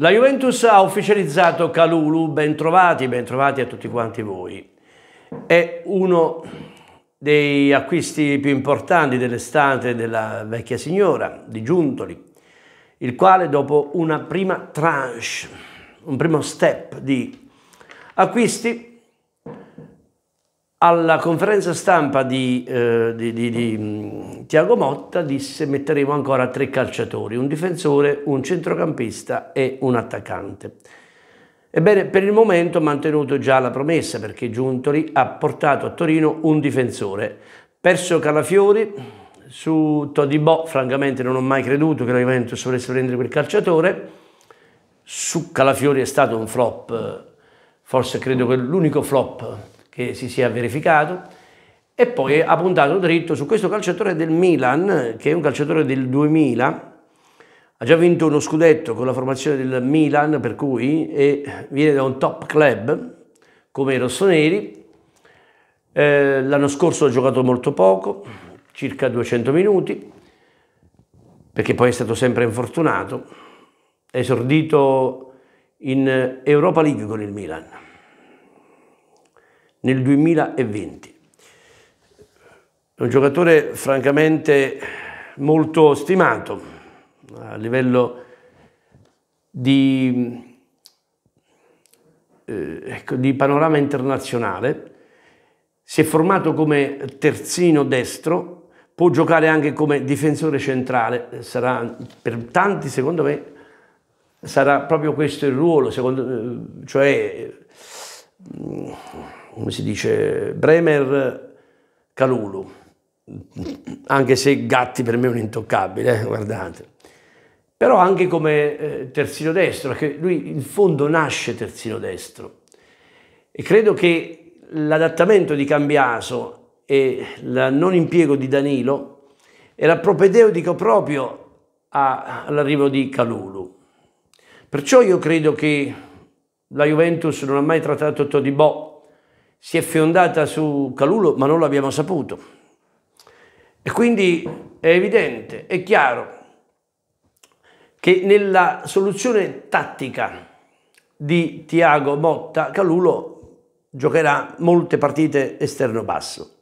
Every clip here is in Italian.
La Juventus ha ufficializzato Calulu, ben trovati, ben trovati a tutti quanti voi. È uno dei acquisti più importanti dell'estate della vecchia signora, di Giuntoli, il quale dopo una prima tranche, un primo step di acquisti, alla conferenza stampa di, eh, di, di, di, mm, Tiago Motta disse metteremo ancora tre calciatori, un difensore, un centrocampista e un attaccante. Ebbene, per il momento ha mantenuto già la promessa perché Giuntoli ha portato a Torino un difensore. Perso Calafiori, su Todibò francamente non ho mai creduto che la Juventus volesse prendere quel calciatore, su Calafiori è stato un flop, forse credo che l'unico flop che si sia verificato e poi ha puntato dritto su questo calciatore del Milan, che è un calciatore del 2000, ha già vinto uno scudetto con la formazione del Milan, per cui e viene da un top club come i rossoneri. Eh, l'anno scorso ha giocato molto poco, circa 200 minuti, perché poi è stato sempre infortunato. È esordito in Europa League con il Milan nel 2020. È un giocatore francamente molto stimato a livello di, eh, ecco, di panorama internazionale. Si è formato come terzino destro, può giocare anche come difensore centrale, sarà per tanti secondo me sarà proprio questo il ruolo, secondo, eh, cioè mm, come si dice, Bremer Calulu, anche se Gatti per me è un intoccabile, eh, guardate. Però anche come eh, terzino destro, perché lui in fondo nasce terzino destro. E credo che l'adattamento di Cambiaso e il non impiego di Danilo era propedeutico proprio all'arrivo di Calulu. Perciò io credo che la Juventus non ha mai trattato Todibò si è fiondata su Calulo ma non l'abbiamo saputo. E quindi è evidente, è chiaro che nella soluzione tattica di Tiago Motta Calulo giocherà molte partite esterno basso,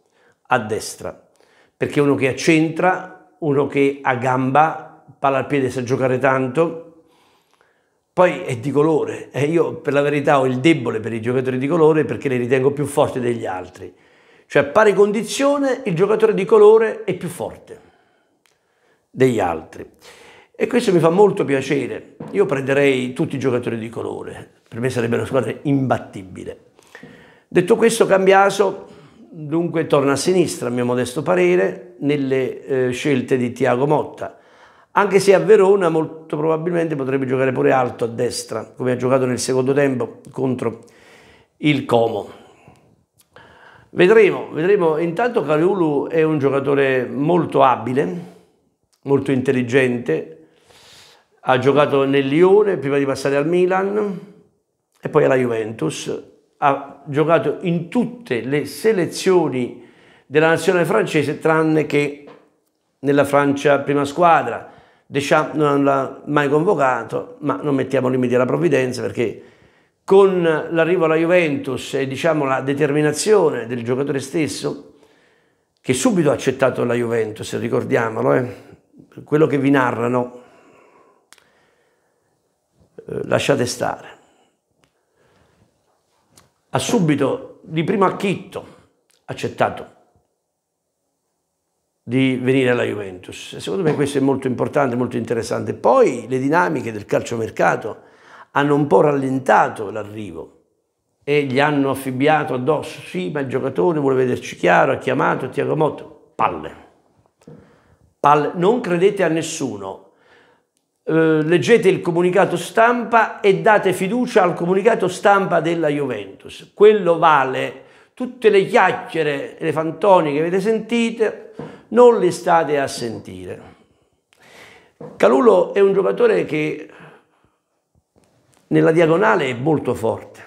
a destra, perché uno che accentra, uno che a gamba, palla al piede sa giocare tanto, poi è di colore e io per la verità ho il debole per i giocatori di colore perché li ritengo più forti degli altri. Cioè pari condizione il giocatore di colore è più forte degli altri. E questo mi fa molto piacere. Io prenderei tutti i giocatori di colore, per me sarebbe una squadra imbattibile. Detto questo, Cambiaso dunque torna a sinistra, a mio modesto parere, nelle eh, scelte di Tiago Motta anche se a Verona molto probabilmente potrebbe giocare pure alto a destra, come ha giocato nel secondo tempo contro il Como. Vedremo, vedremo. Intanto Cariulu è un giocatore molto abile, molto intelligente, ha giocato nel Lione prima di passare al Milan e poi alla Juventus, ha giocato in tutte le selezioni della nazionale francese tranne che nella Francia prima squadra Deschamps non l'ha mai convocato, ma non mettiamo limiti alla provvidenza perché con l'arrivo alla Juventus e diciamo la determinazione del giocatore stesso, che subito ha accettato la Juventus, ricordiamolo, eh, quello che vi narrano, eh, lasciate stare. Ha subito, di primo acchitto, accettato di venire alla Juventus. Secondo me questo è molto importante, molto interessante. Poi le dinamiche del calciomercato hanno un po' rallentato l'arrivo e gli hanno affibbiato addosso, sì, ma il giocatore vuole vederci chiaro, ha chiamato Tiago Motto, palle. palle. Non credete a nessuno, eh, leggete il comunicato stampa e date fiducia al comunicato stampa della Juventus. Quello vale tutte le chiacchiere, le fantoni che avete sentite, non li state a sentire. Calulo è un giocatore che nella diagonale è molto forte,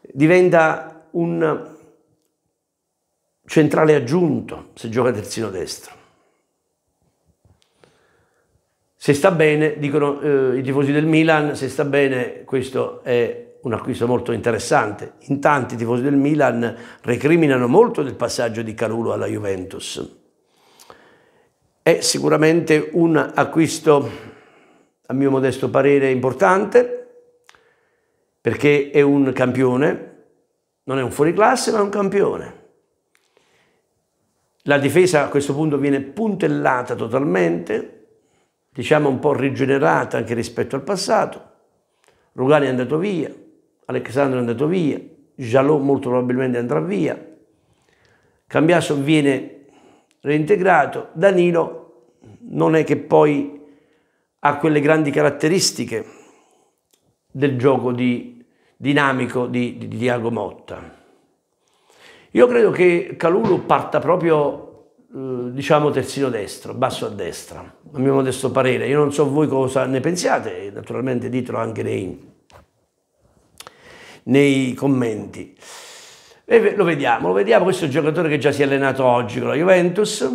diventa un centrale aggiunto se gioca terzino destro. Se sta bene, dicono eh, i tifosi del Milan, se sta bene questo è un acquisto molto interessante. In tanti i tifosi del Milan recriminano molto del passaggio di Calulo alla Juventus. È sicuramente un acquisto, a mio modesto parere, importante, perché è un campione, non è un fuoriclasse, ma è un campione. La difesa a questo punto viene puntellata totalmente, diciamo un po' rigenerata anche rispetto al passato. Rugani è andato via, Alessandro è andato via, Jalot molto probabilmente andrà via, Cambiasso viene reintegrato, Danilo non è che poi ha quelle grandi caratteristiche del gioco di, dinamico di, di, di Diago Motta. Io credo che Calulu parta proprio, eh, diciamo, terzino destro, basso a destra, a mio modesto parere. Io non so voi cosa ne pensiate, naturalmente ditelo anche nei nei commenti. E lo vediamo, lo vediamo, questo è un giocatore che già si è allenato oggi con la Juventus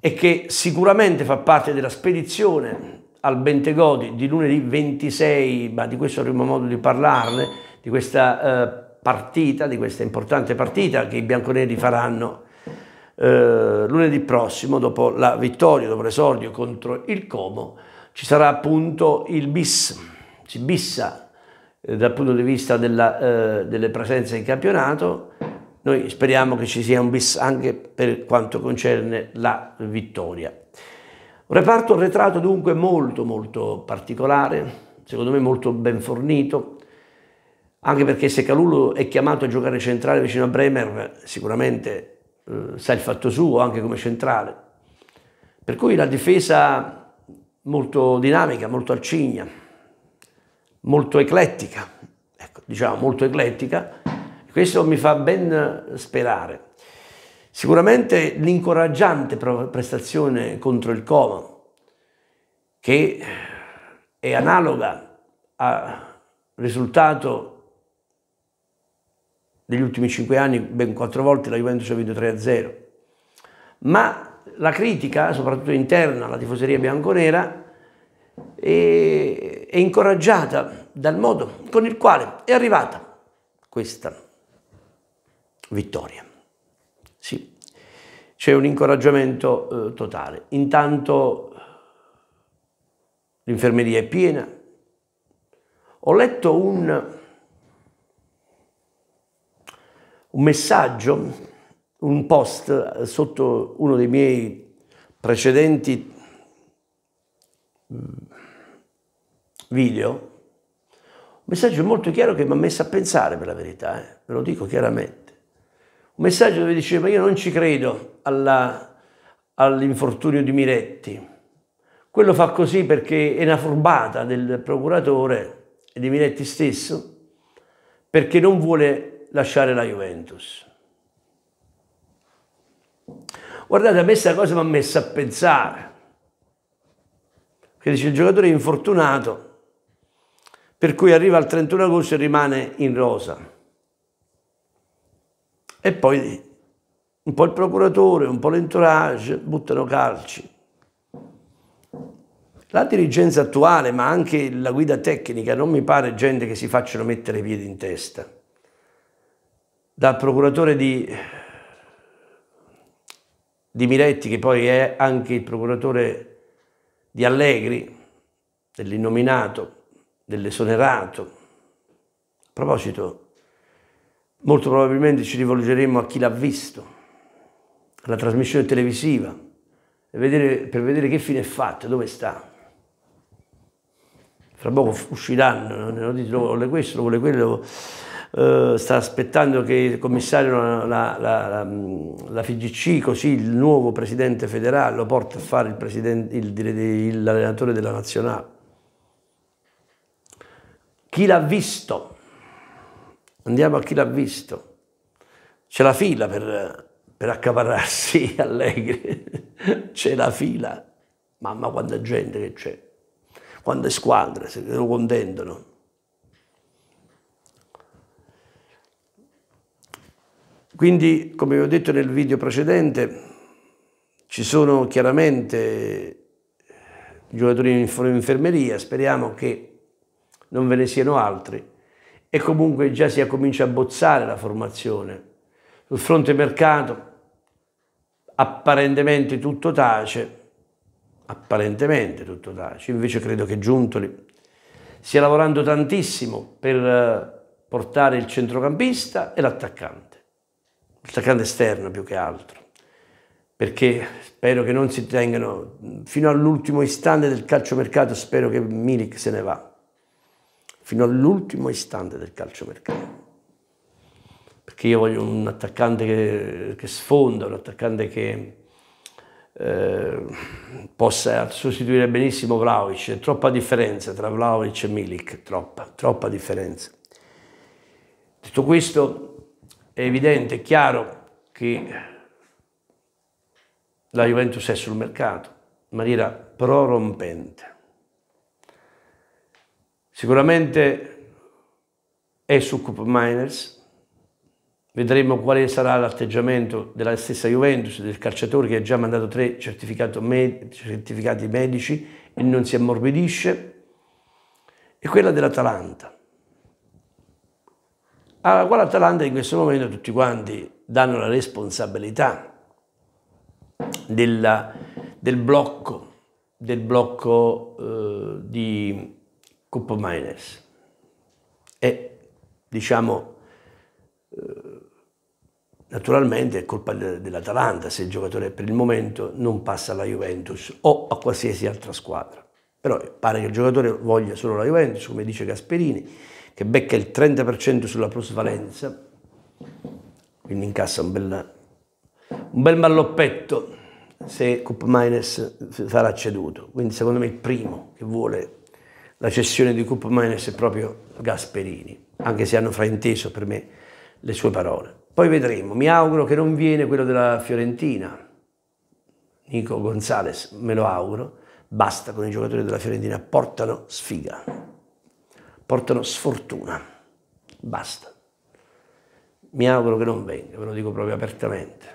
e che sicuramente fa parte della spedizione al Bentegodi di lunedì 26, ma di questo avremo modo di parlarne, di questa eh, partita, di questa importante partita che i bianconeri faranno eh, lunedì prossimo dopo la vittoria, dopo l'esordio contro il Como, ci sarà appunto il bis, si bissa eh, dal punto di vista della, eh, delle presenze in campionato. Noi speriamo che ci sia un bis anche per quanto concerne la vittoria. Un reparto arretrato dunque molto molto particolare, secondo me molto ben fornito, anche perché se Calullo è chiamato a giocare centrale vicino a Bremer sicuramente eh, sa il fatto suo anche come centrale. Per cui la difesa molto dinamica, molto arcigna molto eclettica, ecco, diciamo molto eclettica, questo mi fa ben sperare. Sicuramente l'incoraggiante prestazione contro il coma, che è analoga al risultato degli ultimi cinque anni, ben quattro volte la Juventus ha vinto 3-0, ma la critica, soprattutto interna alla tifoseria bianconera, e, e incoraggiata dal modo con il quale è arrivata questa vittoria. Sì, c'è un incoraggiamento eh, totale. Intanto l'infermeria è piena. Ho letto un, un messaggio, un post sotto uno dei miei precedenti video, un messaggio molto chiaro che mi ha messo a pensare per la verità, eh, ve lo dico chiaramente. Un messaggio dove diceva io non ci credo all'infortunio di Miretti, quello fa così perché è una furbata del procuratore e di Miretti stesso, perché non vuole lasciare la Juventus. Guardate, a me questa cosa mi ha messo a pensare. Che dice il giocatore è infortunato per cui arriva al 31 agosto e rimane in rosa. E poi un po' il procuratore, un po' l'entourage, buttano calci. La dirigenza attuale, ma anche la guida tecnica, non mi pare gente che si facciano mettere i piedi in testa. Dal procuratore di, di Miretti, che poi è anche il procuratore di Allegri, dell'innominato, dell'esonerato. A proposito, molto probabilmente ci rivolgeremo a chi l'ha visto, alla trasmissione televisiva, per vedere, per vedere che fine è fatto, dove sta. Fra poco usciranno, ne ho detto, vuole questo, vuole quello. Eh, sta aspettando che il commissario, la, la, la, la, mm, FGC, così il nuovo presidente federale lo porti a fare il, il, il, l'allenatore della nazionale. Chi l'ha visto? Andiamo a chi l'ha visto. C'è la fila per, per accaparrarsi allegri. C'è la fila. Mamma quanta gente che c'è. Quante squadre, se lo contendono. Quindi, come vi ho detto nel video precedente, ci sono chiaramente giocatori in infermeria, speriamo che non ve ne siano altri e comunque già si comincia a bozzare la formazione. Sul fronte mercato apparentemente tutto tace, apparentemente tutto tace, invece credo che Giuntoli stia lavorando tantissimo per eh, portare il centrocampista e l'attaccante, l'attaccante esterno più che altro, perché spero che non si tengano fino all'ultimo istante del calciomercato, spero che Milik se ne vada fino all'ultimo istante del calciomercato. Perché io voglio un attaccante che, che sfonda, un attaccante che eh, possa sostituire benissimo Vlaovic. C'è troppa differenza tra Vlaovic e Milik, troppa, troppa differenza. Detto questo, è evidente, è chiaro che la Juventus è sul mercato in maniera prorompente. Sicuramente è su Cup Miners, vedremo quale sarà l'atteggiamento della stessa Juventus, del calciatore che ha già mandato tre med certificati medici e non si ammorbidisce, e quella dell'Atalanta, alla quale Atalanta in questo momento tutti quanti danno la responsabilità della, del blocco, del blocco eh, di Coppa Miners e diciamo eh, naturalmente è colpa dell'Atalanta se il giocatore per il momento non passa alla Juventus o a qualsiasi altra squadra però pare che il giocatore voglia solo la Juventus come dice Gasperini che becca il 30% sulla plusvalenza quindi incassa un bel, un bel malloppetto se Cup Miners sarà ceduto quindi secondo me il primo che vuole la cessione di Coop Miners è proprio Gasperini, anche se hanno frainteso per me le sue parole. Poi vedremo, mi auguro che non viene quello della Fiorentina, Nico Gonzalez, me lo auguro, basta con i giocatori della Fiorentina, portano sfiga, portano sfortuna, basta. Mi auguro che non venga, ve lo dico proprio apertamente,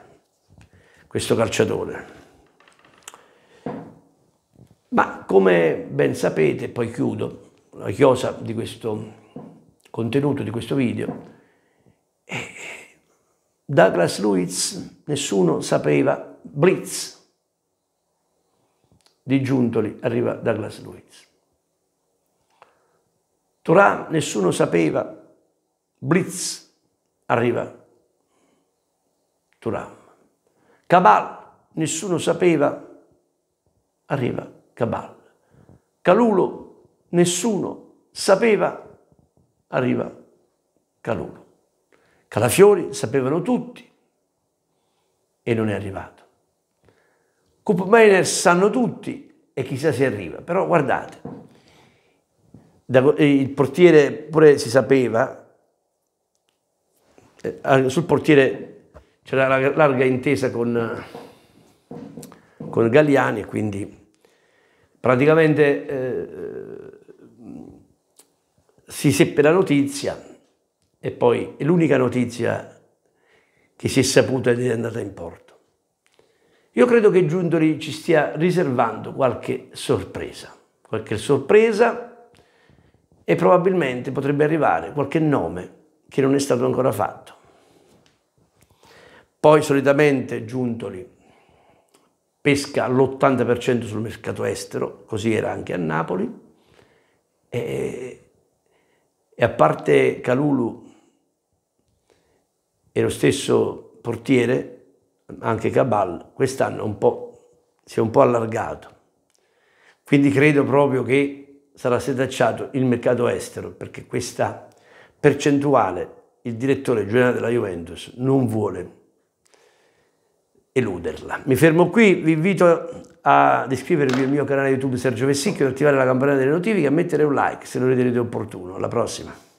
questo calciatore. Ma come ben sapete, poi chiudo la chiosa di questo contenuto di questo video, eh, Douglas Luiz nessuno sapeva Blitz. Di Giuntoli arriva Douglas Luiz. Torah nessuno sapeva Blitz arriva Turam. Cabal nessuno sapeva arriva Cabal. Calulo, nessuno sapeva, arriva Calulo. Calafiori sapevano tutti e non è arrivato. Koopmeiners sanno tutti e chissà se arriva, però guardate, eh, il portiere pure si sapeva, eh, sul portiere c'era larga intesa con, con Galliani, quindi praticamente eh, si seppe la notizia e poi è l'unica notizia che si è saputa ed è andata in porto. Io credo che Giuntoli ci stia riservando qualche sorpresa, qualche sorpresa e probabilmente potrebbe arrivare qualche nome che non è stato ancora fatto. Poi solitamente Giuntoli pesca l'80% sul mercato estero, così era anche a Napoli, e, e a parte Calulu e lo stesso portiere, anche Cabal, quest'anno un po', si è un po' allargato. Quindi credo proprio che sarà setacciato il mercato estero, perché questa percentuale il direttore generale della Juventus non vuole eluderla. Mi fermo qui, vi invito ad iscrivervi al mio canale YouTube Sergio Vessicchio, ad attivare la campanella delle notifiche e a mettere un like se lo ritenete opportuno. Alla prossima!